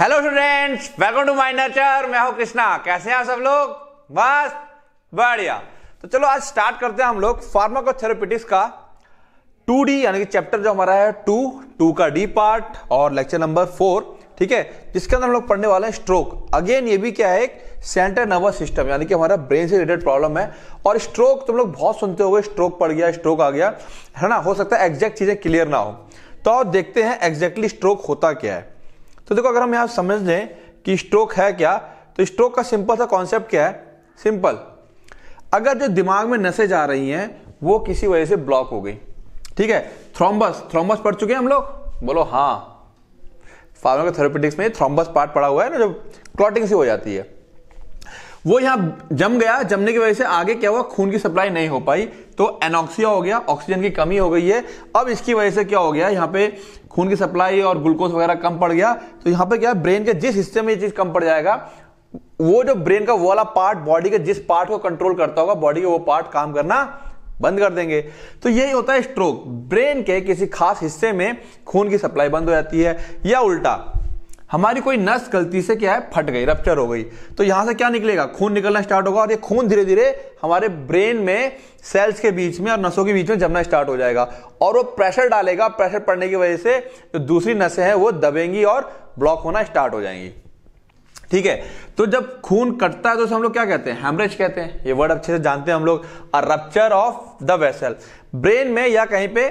hello students welcome to my nature मैं हूं कृष्णा कैसे हैं सब लोग बस बढ़िया तो चलो आज स्टार्ट करते हैं हम लोग फार्माकोथेरेपेटिक्स का 2D यानी कि चैप्टर जो हमारा है टू टू का डी पार्ट और लेक्चर नंबर फोर ठीक है जिसके अंदर हम लोग पढ़ने वाले हैं स्ट्रोक अगेन ये भी क्या है एक सेंट्रल नर्वस सिस्टम यानी कि हमारा ब्रेन से रिलेटेड प्रॉब्लम है और स्ट्रोक तुम लोग बहुत सुनते हो स्ट्रोक पड़ गया स्ट्रोक आ गया है ना हो सकता है एग्जैक्ट चीजें क्लियर ना हो तो देखते हैं एग्जैक्टली स्ट्रोक होता क्या है तो देखो अगर हम यहां समझ लें कि स्ट्रोक है क्या तो स्ट्रोक का सिंपल सा कॉन्सेप्ट क्या है सिंपल अगर जो दिमाग में नशे जा रही हैं वो किसी वजह से ब्लॉक हो गई ठीक है थ्रोम्बस थ्रोम्बस पढ़ चुके हैं हम लोग बोलो हाँ फार्मा थेरेपेटिक्स में थ्रोम्बस पार्ट पड़ा हुआ है ना जो क्लॉटिंग से हो जाती है वो यहां जम गया जमने की वजह से आगे क्या हुआ खून की सप्लाई नहीं हो पाई तो एनॉक्सिया हो गया ऑक्सीजन की कमी हो गई है अब इसकी वजह से क्या हो गया यहाँ पे खून की सप्लाई और ग्लूकोज वगैरह कम पड़ गया तो यहाँ पे क्या है ब्रेन के जिस हिस्से में ये चीज कम पड़ जाएगा वो जो ब्रेन का वो वाला पार्ट बॉडी के जिस पार्ट को कंट्रोल करता होगा बॉडी के वो पार्ट काम करना बंद कर देंगे तो यही होता है स्ट्रोक ब्रेन के किसी खास हिस्से में खून की सप्लाई बंद हो जाती है या उल्टा हमारी कोई नस गलती से क्या है फट गई रप्चर हो गई तो यहां से क्या निकलेगा खून निकलना स्टार्ट होगा और ये खून धीरे धीरे हमारे ब्रेन में सेल्स के बीच में और नसों के बीच में जमना स्टार्ट हो जाएगा और वो प्रेशर डालेगा प्रेशर पड़ने की वजह से जो दूसरी नसें हैं वो दबेंगी और ब्लॉक होना स्टार्ट हो जाएंगी ठीक है तो जब खून कटता है तो उसे हम लोग क्या कहते हैं हेमरेज कहते हैं ये वर्ड अच्छे से जानते हैं हम लोग a rupture of the vessel brain में या कहीं पे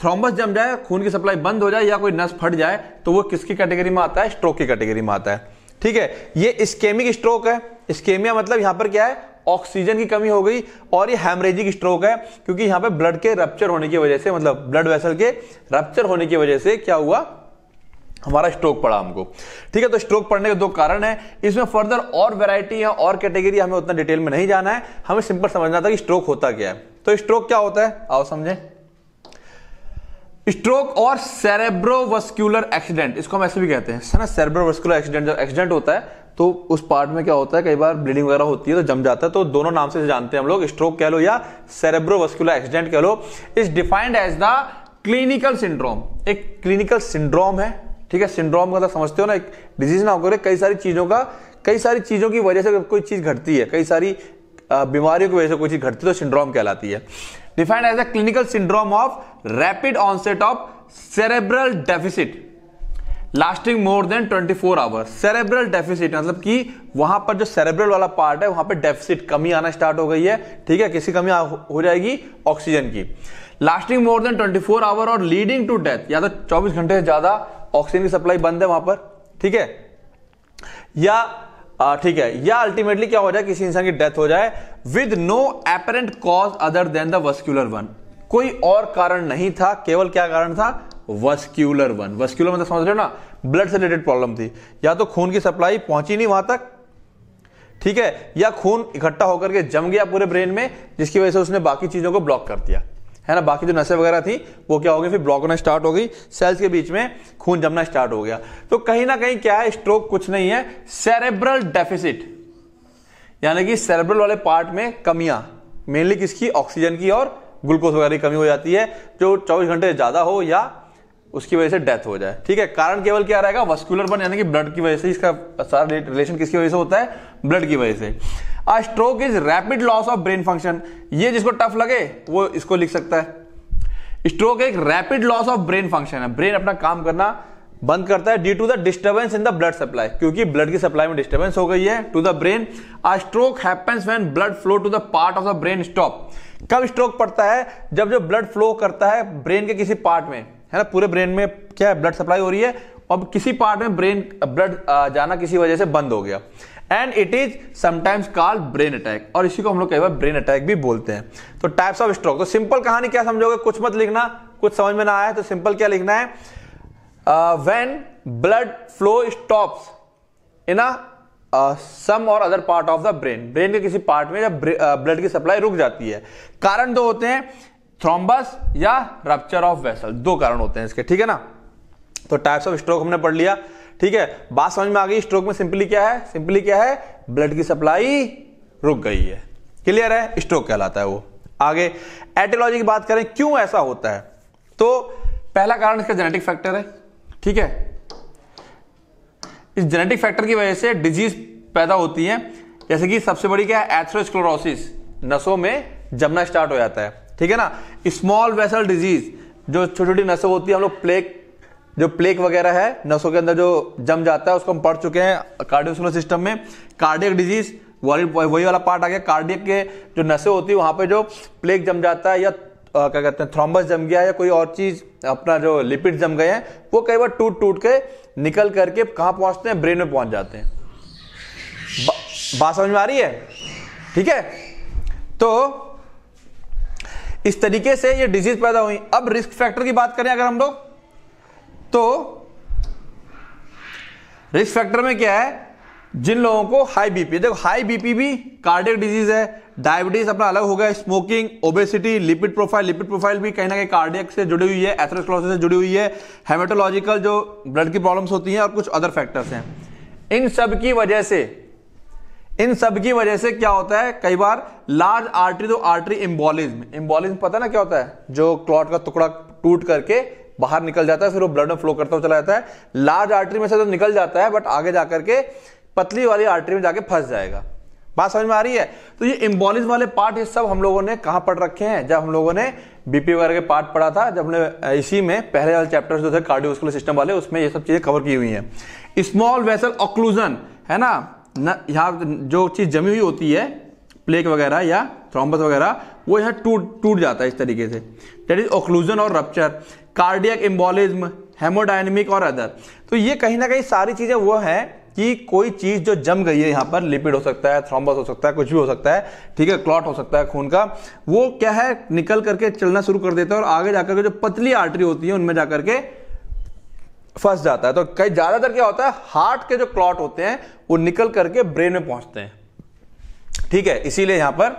थ्रोम्बस जम जाए खून की सप्लाई बंद हो जाए या कोई नस फट जाए तो वो किसकी कैटेगरी में आता है स्ट्रोक की कैटेगरी में आता है ठीक है ये स्केमिक स्ट्रोक है स्केमिया मतलब यहां पर क्या है ऑक्सीजन की कमी हो गई और ये हेमरेजिक स्ट्रोक है क्योंकि यहां पे ब्लड के रप्चर होने की वजह से मतलब ब्लड वेसल के रप्चर होने की वजह से क्या हुआ हमारा स्ट्रोक पड़ा हमको ठीक है तो स्ट्रोक पड़ने के दो कारण है इसमें फर्दर और वेराइटी या और कैटेगरी हमें उतना डिटेल में नहीं जाना है हमें सिंपल समझना था कि स्ट्रोक होता क्या है तो स्ट्रोक क्या होता है आओ समझें स्ट्रोक और सेरेब्रोवस्क्यूलर एक्सीडेंट इसको हम ऐसे भी कहते हैं ना सेरेब्रोवस्कुलर एक्सीडेंट जब एक्सीडेंट होता है तो उस पार्ट में क्या होता है कई बार ब्लीडिंग वगैरह होती है तो जम जाता है तो दोनों नाम से जानते हैं हम लोग स्ट्रोक कह लो या सेरेब्रोवस्कुलर एक्सीडेंट कह लो is defined as the clinical syndrome एक क्लिनिकल सिंड्रोम है ठीक है सिंड्रोम का समझते हो ना एक डिजीज ना होकर कई सारी चीजों का कई सारी चीजों की वजह से कोई चीज घटती है कई सारी बीमारियों की वजह से कोई चीज घटती है तो सिंड्रोम कहलाती है defined as a clinical syndrome of rapid onset of cerebral deficit lasting more than 24 four hour cerebral deficit मतलब कि वहां पर जो सेरेब्रल वाला पार्ट है वहां पर डेफिसिट कमी आना स्टार्ट हो गई है ठीक है किसी कमी हो जाएगी ऑक्सीजन की lasting more than 24 four hour और लीडिंग टू डेथ या तो 24 घंटे से ज्यादा ऑक्सीजन की सप्लाई बंद है वहां पर ठीक है या ठीक है या अल्टीमेटली क्या हो जाए किसी इंसान की डेथ हो जाए with no apparent cause other than the vascular one कोई और कारण नहीं था केवल क्या कारण था वस्क्यूलर वन वस्क्यूलर मतलब समझ रहे हो ना ब्लड से रिलेटेड प्रॉब्लम थी या तो खून की सप्लाई पहुंची नहीं वहां तक ठीक है या खून इकट्ठा होकर के जम गया पूरे ब्रेन में जिसकी वजह से उसने बाकी चीजों को ब्लॉक कर दिया है ना बाकी जो नशे वगैरह थी वो क्या हो गई फिर ब्लॉक होना स्टार्ट हो गई सेल्स के बीच में खून जमना स्टार्ट हो गया तो कहीं ना कहीं क्या है स्ट्रोक कुछ नहीं है सेरेब्रल डेफिसिट यानी कि सेरेब्रल वाले पार्ट में कमियां मेनली किसकी ऑक्सीजन की और ग्लूकोज वगैरह की कमी हो जाती है जो चौबीस घंटे ज़्यादा हो या उसकी वजह से डेथ हो जाए ठीक है कारण केवल क्या रहेगा वस्कुलर बन यानी कि ब्लड की वजह से इसका सारा रिलेशन किसकी वजह से होता है ब्लड की वजह से a stroke is rapid loss of brain function ये जिसको टफ लगे वो इसको लिख सकता है स्ट्रोक एक rapid loss of brain function है ब्रेन अपना काम करना बंद करता है due to the disturbance in the blood supply क्योंकि ब्लड की सप्लाई में डिस्टर्बेंस हो गई है to the brain a stroke happens when blood flow to the part of the brain stop कब स्ट्रोक पड़ता है जब जो ब्लड फ्लो करता है ब्रेन के किसी पार्ट में है ना पूरे ब्रेन में क्या है ब्लड सप्लाई हो रही है अब किसी पार्ट में ब्रेन ब्लड जाना किसी वजह से बंद हो गया and it is sometimes called brain attack और इसी को हम लोग कई बार ब्रेन अटैक भी बोलते हैं तो टाइप्स ऑफ स्ट्रोक तो सिंपल कहानी क्या समझोगे कुछ मत लिखना कुछ समझ में ना आया तो सिंपल क्या लिखना है when blood flow stops in a some or other part of the brain brain के किसी पार्ट में जब ब्लड की सप्लाई रुक जाती है कारण दो तो होते हैं थ्रोम्बस या रप्चर ऑफ वेसल दो कारण होते हैं इसके ठीक है ना तो टाइप्स ऑफ स्ट्रोक हमने पढ़ लिया ठीक है बात समझ में आ गई स्ट्रोक में सिंपली क्या है सिंपली क्या है ब्लड की सप्लाई रुक गई है क्लियर है स्ट्रोक कहलाता है वो आगे एटियोलॉजी की बात करें क्यों ऐसा होता है तो पहला कारण इसका जेनेटिक फैक्टर है ठीक है इस जेनेटिक फैक्टर की वजह से डिजीज पैदा होती है जैसे कि सबसे बड़ी क्या है एथ्रोस्क्लोरोसिस नसों में जमना स्टार्ट हो जाता है ठीक है ना स्मॉल वेसल डिजीज जो छोटी छोटी नसों होती है हम लोग प्लेक जो प्लेक वगैरह है नसों के अंदर जो जम जाता है उसको हम पढ़ चुके हैं कार्डियोसोलर सिस्टम में कार्डियक डिजीज वही वही वाला पार्ट आ गया कार्डियक के जो नसें होती है वहां पे जो प्लेक जम जाता है या आ, क्या कहते हैं थ्रोम्बस जम गया या कोई और चीज़ अपना जो लिपिड जम गए हैं वो कई बार टूट टूट के निकल करके कहाँ पहुंचते हैं ब्रेन में पहुंच जाते हैं बात समझ में आ रही है ठीक है तो इस तरीके से ये डिजीज पैदा हुई अब रिस्क फैक्टर की बात करें अगर हम लोग तो रिस्क फैक्टर में क्या है जिन लोगों को हाई बीपी देखो हाई बीपी भी कार्डियक डिजीज है डायबिटीज अपना अलग हो गया smoking obesity lipid profile lipid profile भी कहीं ना कहीं कार्डियक से जुड़ी हुई है एथरोस्क्लोसिस से जुड़ी हुई है हेमेटोलॉजिकल जो ब्लड की प्रॉब्लम्स होती हैं और कुछ अदर फैक्टर्स हैं इन सब की वजह से इन सब की वजह से क्या होता है कई बार लार्ज आर्टरी तो आर्टरी इम्बोलिज्म इम्बोलिज्म पता ना क्या होता है जो क्लॉट का टुकड़ा टूट करके बाहर निकल जाता है फिर वो ब्लड में फ्लो करता हुआ चला जाता है लार्ज आर्टरी में से तो निकल जाता है बट आगे जाकर के पतली वाली आर्टरी में जाके फंस जाएगा बात समझ में आ रही है तो ये इम्बोलिज वाले पार्ट ये सब हम लोगों ने कहा पढ़ रखे हैं जब हम लोगों ने बीपी वगैरह के पार्ट पढ़ा था जब हमने इसी में पहले वाले चैप्टर जो थे कार्डियोस्कुलर सिस्टम वाले उसमें ये सब चीज़ें कवर की हुई हैं स्मॉल वेसल ऑक्लूजन है ना न यहाँ जो चीज़ जमी हुई होती है प्लेक वगैरह या थ्रोम्बस वगैरह वो यहाँ टूट टूट जाता है इस तरीके से डेट इज ओक्लूजन और रप्चर कार्डियक एम्बोलिज्म हेमोडाइनमिक और अदर तो ये कहीं ना कहीं सारी चीज़ें वो हैं कि कोई चीज़ जो जम गई है यहाँ पर लिपिड हो सकता है थ्रोम्बस हो सकता है कुछ भी हो सकता है ठीक है क्लॉट हो सकता है खून का वो क्या है निकल करके चलना शुरू कर देता है और आगे जाकर के जो पतली आर्टरी होती है उनमें जाकर के फंस जाता है तो कई ज़्यादातर क्या होता है हार्ट के जो क्लॉट होते हैं वो निकल करके ब्रेन में पहुंचते हैं ठीक है इसीलिए यहां पर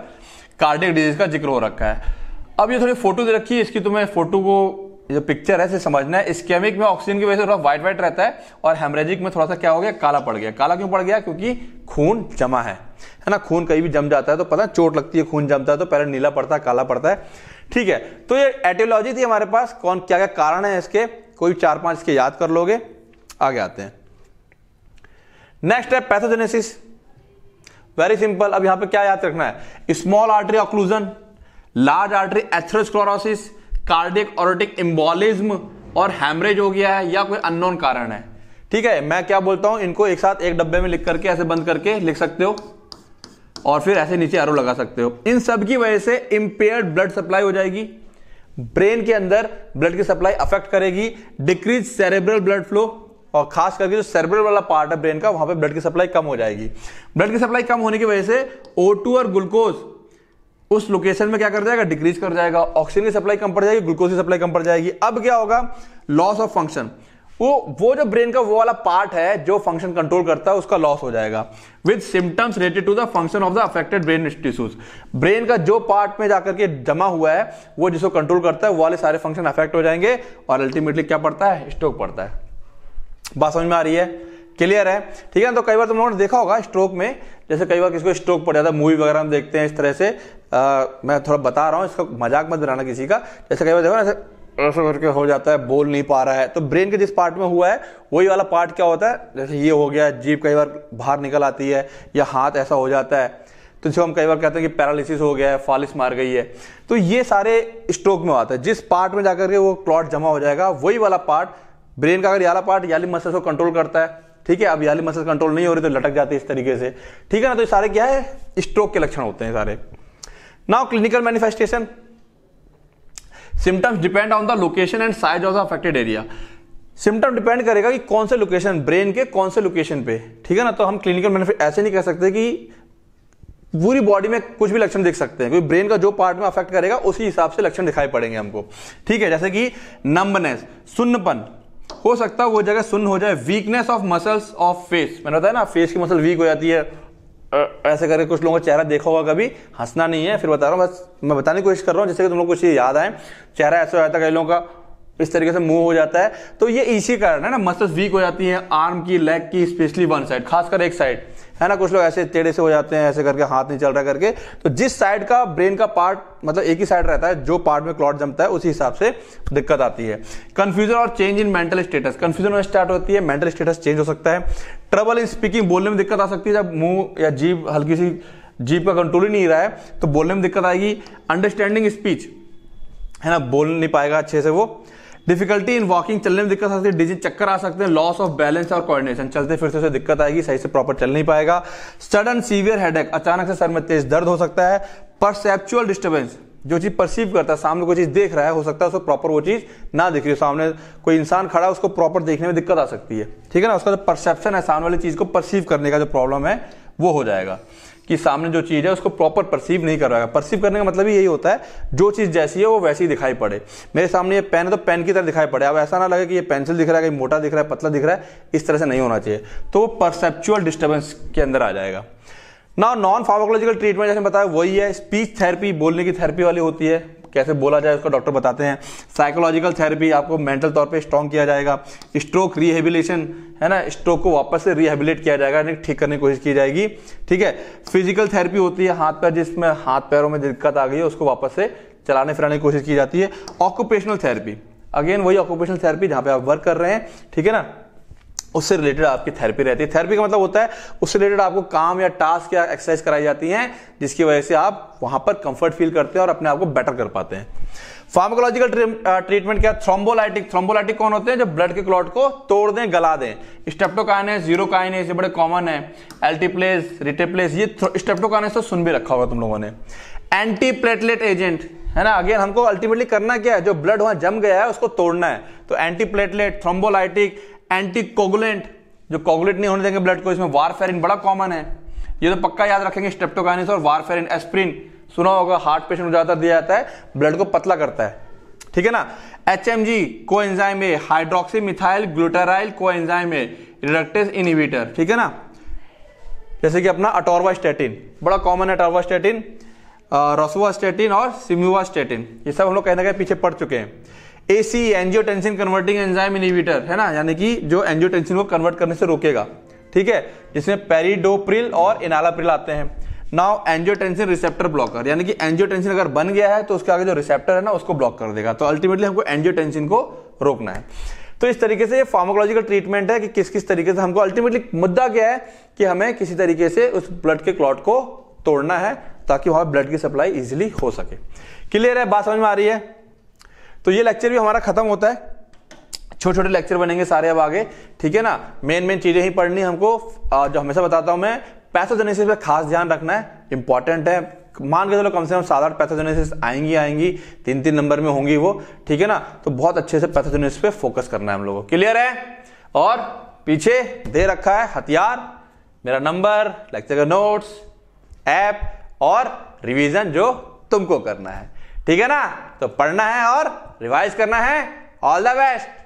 कार्डिक डिजीज का जिक्र हो रखा है अब ये थोड़ी फोटो दे रखी है इसकी तुम्हें तो फोटो को जो पिक्चर है इसे समझना है स्केमिक में ऑक्सीजन की वजह से थोड़ा व्हाइट व्हाइट रहता है और हेमरेजिक में थोड़ा सा क्या हो गया काला पड़ गया काला क्यों पड़ गया क्योंकि खून जमा है है ना खून कहीं भी जम जाता है तो पता चोट लगती है खून जमता है तो पहले नीला पड़ता है काला पड़ता है ठीक है तो ये एटियोलॉजी थी हमारे पास कौन क्या क्या कारण है इसके कोई चार पांच के याद कर लोगे आगे आते हैं नेक्स्ट है पैथोजेनेसिस वेरी सिंपल अब यहां पे क्या याद रखना है small artery occlusion large artery atherosclerosis cardiac aortic embolism और हैमरेज हो गया है या कोई अननोन कारण है ठीक है मैं क्या बोलता हूं इनको एक साथ एक डब्बे में लिख करके ऐसे बंद करके लिख सकते हो और फिर ऐसे नीचे आरो लगा सकते हो इन सब की वजह से इम्पेयर्ड ब्लड सप्लाई हो जाएगी ब्रेन के अंदर ब्लड की सप्लाई अफेक्ट करेगी डिक्रीज सेरेब्रल ब्लड फ्लो और खास करके जो सेरेब्रल वाला पार्ट है ब्रेन का वहां पे ब्लड की सप्लाई कम हो जाएगी ब्लड की सप्लाई कम होने की वजह से O2 और ग्लूकोज उस लोकेशन में क्या कर जाएगा डिक्रीज कर जाएगा ऑक्सीजन की सप्लाई कम पड़ जाएगी ग्लूकोज की सप्लाई कम पड़ जाएगी अब क्या होगा लॉस ऑफ फंक्शन वो वो जो ब्रेन का वो वाला पार्ट है जो फंक्शन कंट्रोल करता है उसका लॉस हो जाएगा with symptoms related to the function of the affected brain tissues brain का जो पार्ट में जाकर के जमा हुआ है वो जिसको कंट्रोल करता है वो वाले सारे फंक्शन अफेक्ट हो जाएंगे और अल्टीमेटली क्या पड़ता है स्ट्रोक पड़ता है बात समझ में आ रही है क्लियर है ठीक है तो कई बार तुम लोगों ने देखा होगा स्ट्रोक में जैसे कई बार किसको स्ट्रोक पड़ जाता है मूवी वगैरह हम देखते हैं इस तरह से आ, मैं थोड़ा बता रहा हूँ इसका मजाक मत बनाना किसी का जैसे कई बार देखो ना ऐसा करके हो जाता है बोल नहीं पा रहा है तो ब्रेन के जिस पार्ट में हुआ है वही वाला पार्ट क्या होता है जैसे ये हो गया जीप कई बार बाहर निकल आती है या हाथ ऐसा हो जाता है तो जो हम कई बार कहते हैं कि पैरालिसिस हो गया है फालिस मार गई है तो ये सारे स्ट्रोक में आता है जिस पार्ट में जाकर के वो क्लॉट जमा हो जाएगा वही वाला पार्ट ब्रेन का अगर याला पार्ट याली मसल्स को कंट्रोल करता है ठीक है अब याली मसल कंट्रोल नहीं हो रही तो लटक जाती है इस तरीके से ठीक है ना तो ये सारे क्या है स्ट्रोक के लक्षण होते हैं सारे now clinical manifestation symptoms depend on the location and size of the affected area symptom depend करेगा कि कौन से लोकेशन ब्रेन के कौन से लोकेशन पे ठीक है ना तो हम क्लिनिकल बेनिफिट ऐसे नहीं कह सकते कि पूरी बॉडी में कुछ भी लक्षण देख सकते हैं क्योंकि ब्रेन का जो पार्ट में अफेक्ट करेगा उसी हिसाब से लक्षण दिखाई पड़ेंगे हमको ठीक है जैसे कि नंबनेस सुन्नपन हो सकता है वो जगह सुन्न हो जाए weakness of muscles of face मैंने बताया ना फेस की मसल वीक हो जाती है ऐसे करके कुछ लोगों का चेहरा देखा होगा कभी हंसना नहीं है फिर बता रहा हूँ बस मैं बताने की कोशिश कर रहा हूँ जिससे कि तुम लोग कुछ याद आए चेहरा ऐसा हो जाता है कई लोगों का इस तरीके से मूव हो जाता है तो ये इसी कारण है ना मसल्स वीक हो जाती है आर्म की लेग की स्पेशली वन साइड खासकर एक साइड है ना कुछ लोग ऐसे टेढ़े से हो जाते हैं ऐसे करके हाथ नहीं चल रहा करके तो जिस साइड का ब्रेन का पार्ट मतलब एक ही साइड रहता है जो पार्ट में क्लॉट जमता है उसी हिसाब से दिक्कत आती है कंफ्यूजन और change in mental status confusion में स्टार्ट होती है मेंटल स्टेटस चेंज हो सकता है ट्रबल इन स्पीकिंग बोलने में दिक्कत आ सकती है जब मुंह या जीभ हल्की सी जीप का कंट्रोल ही नहीं रहा है तो बोलने में दिक्कत आएगी अंडरस्टैंडिंग स्पीच है ना बोल नहीं पाएगा अच्छे से वो डिफिकल्टी इन वॉकिंग चलने में दिक्कत आ सकती है डिजिट चक्कर आ सकते हैं लॉस ऑफ बैलेंस और कोऑर्डिनेशन चलते फिरते से दिक्कत आएगी सही से प्रॉपर चल नहीं पाएगा सडन सीवियर हेडेक अचानक से सर में तेज दर्द हो सकता है परसेप्चुअल डिस्टर्बेंस जो चीज परसीव करता है सामने कोई चीज देख रहा है हो सकता है उसको प्रॉपर वो चीज ना दिख रही हो सामने कोई इंसान खड़ा है उसको प्रॉपर देखने में दिक्कत आ सकती है ठीक है ना उसका जो परसेप्शन है सामने वाली चीज को परसीव करने का जो प्रॉब्लम है वो हो जाएगा कि सामने जो चीज़ है उसको प्रॉपर परसीव नहीं कर रहा है परसीव करने का मतलब यही होता है जो चीज़ जैसी है वो वैसी दिखाई पड़े मेरे सामने ये पेन है तो पेन की तरह दिखाई पड़े अब ऐसा ना लगे कि ये पेंसिल दिख रहा है कहीं मोटा दिख रहा है पतला दिख रहा है इस तरह से नहीं होना चाहिए तो वो परसेप्चुअल डिस्टर्बेंस के अंदर आ जाएगा ना नॉन फार्माकोलॉजिकल ट्रीटमेंट जैसे बताया वही है स्पीच थेरेपी बोलने की थेरेपी वाली होती है कैसे बोला जाए उसका डॉक्टर बताते हैं साइकोलॉजिकल थेरेपी आपको मेंटल तौर पर स्ट्रॉन्ग किया जाएगा स्ट्रोक रिहेबिलेशन है ना स्ट्रोक को वापस से रिहेबिलेट किया जाएगा यानी ठीक करने की कोशिश की जाएगी ठीक है फिजिकल थेरेपी होती है हाथ पैर जिसमें हाथ पैरों में दिक्कत आ गई है उसको वापस से चलाने फिराने की कोशिश की जाती है ऑक्यूपेशनल थेरेपी अगेन वही ऑक्यूपेशनल थेरेपी जहाँ पे आप वर्क कर रहे हैं ठीक है ना उससे रिलेटेड आपकी थेरेपी रहती है थेरेपी का मतलब होता है उससे रिलेटेड आपको काम या टास्क या एक्सरसाइज कराई जाती है जिसकी वजह से आप वहां पर कंफर्ट फील करते हैं और अपने आप को बेटर कर पाते हैं फार्माकोलॉजिकल ट्रीटमेंट क्या थ्रोम्बोलाइटिक थ्रोम्बोलाइटिक कौन होते हैं जो ब्लड के क्लॉट को तोड़ दें गला दें स्टेप्टोकाइनेस जीरो ये बड़े कॉमन है एल्टीप्लेस रिटेप्लेस ये स्टेप्टोकाइनेस तो सुन भी रखा होगा तुम लोगों ने एंटी प्लेटलेट एजेंट है ना अगेन हमको अल्टीमेटली करना क्या है जो ब्लड वहां जम गया है उसको तोड़ना है तो anti platelet thrombolytic anti coagulant जो कोगुलेट नहीं होने देंगे ब्लड को इसमें वारफेरिन बड़ा कॉमन है ये तो पक्का याद रखेंगे स्टेप्टोकाइनिस और वारफेरिन एस्प्रिन सुना होगा हार्ट पेशेंट को ज्यादातर दिया जाता है ब्लड को पतला करता है ठीक है ना H M G co enzyme A hydroxy methyl glutaryl co enzyme A reductase इनिवेटर ठीक है ना जैसे कि अपना अटोरवा स्टेटिन बड़ा कॉमन है अटोरवा स्टेटिन रसुआ स्टेटिन और स्टेटिन ये सब हम लोग कहने के पीछे पड़ चुके हैं ACE angiotensin angiotensin converting enzyme inhibitor है ना यानी कि जो एंजियोटेंसिन को कन्वर्ट करने से रोकेगा ठीक है जिसमें पेरिडोप्रिल और इनालाप्रिल आते हैं नाउ एंजियोटेंसिन रिसेप्टर ब्लॉकर यानी कि एंजियोटेंसिन अगर बन गया है तो उसके आगे जो रिसेप्टर है ना उसको ब्लॉक कर देगा तो अल्टीमेटली हमको एंजियोटेंसिन को रोकना है तो इस तरीके से ये फार्मोकोलॉजिकल ट्रीटमेंट है कि किस किस तरीके से हमको अल्टीमेटली मुद्दा क्या है कि हमें किसी तरीके से उस ब्लड के क्लॉट को तोड़ना है ताकि वहां ब्लड की सप्लाई इजिली हो सके क्लियर है बात समझ में आ रही है तो ये लेक्चर भी हमारा खत्म होता है छोटे छोटे लेक्चर बनेंगे सारे अब आगे ठीक है ना मेन मेन चीजें ही पढ़नी हमको जो हमेशा बताता हूं मैं पैथोजेनेसिस पे खास ध्यान रखना है इंपॉर्टेंट है मान के चलो कम से कम सात आठ पैथोजेनेसिस आएंगी आएंगी तीन तीन नंबर में होंगी वो ठीक है ना तो बहुत अच्छे से पैथोजेनेसिस पे फोकस करना है हम लोगों को क्लियर है और पीछे दे रखा है हथियार मेरा नंबर लेक्चर का नोट्स ऐप और रिवीजन जो तुमको करना है ठीक है ना तो पढ़ना है और रिवाइज करना है ऑल द बेस्ट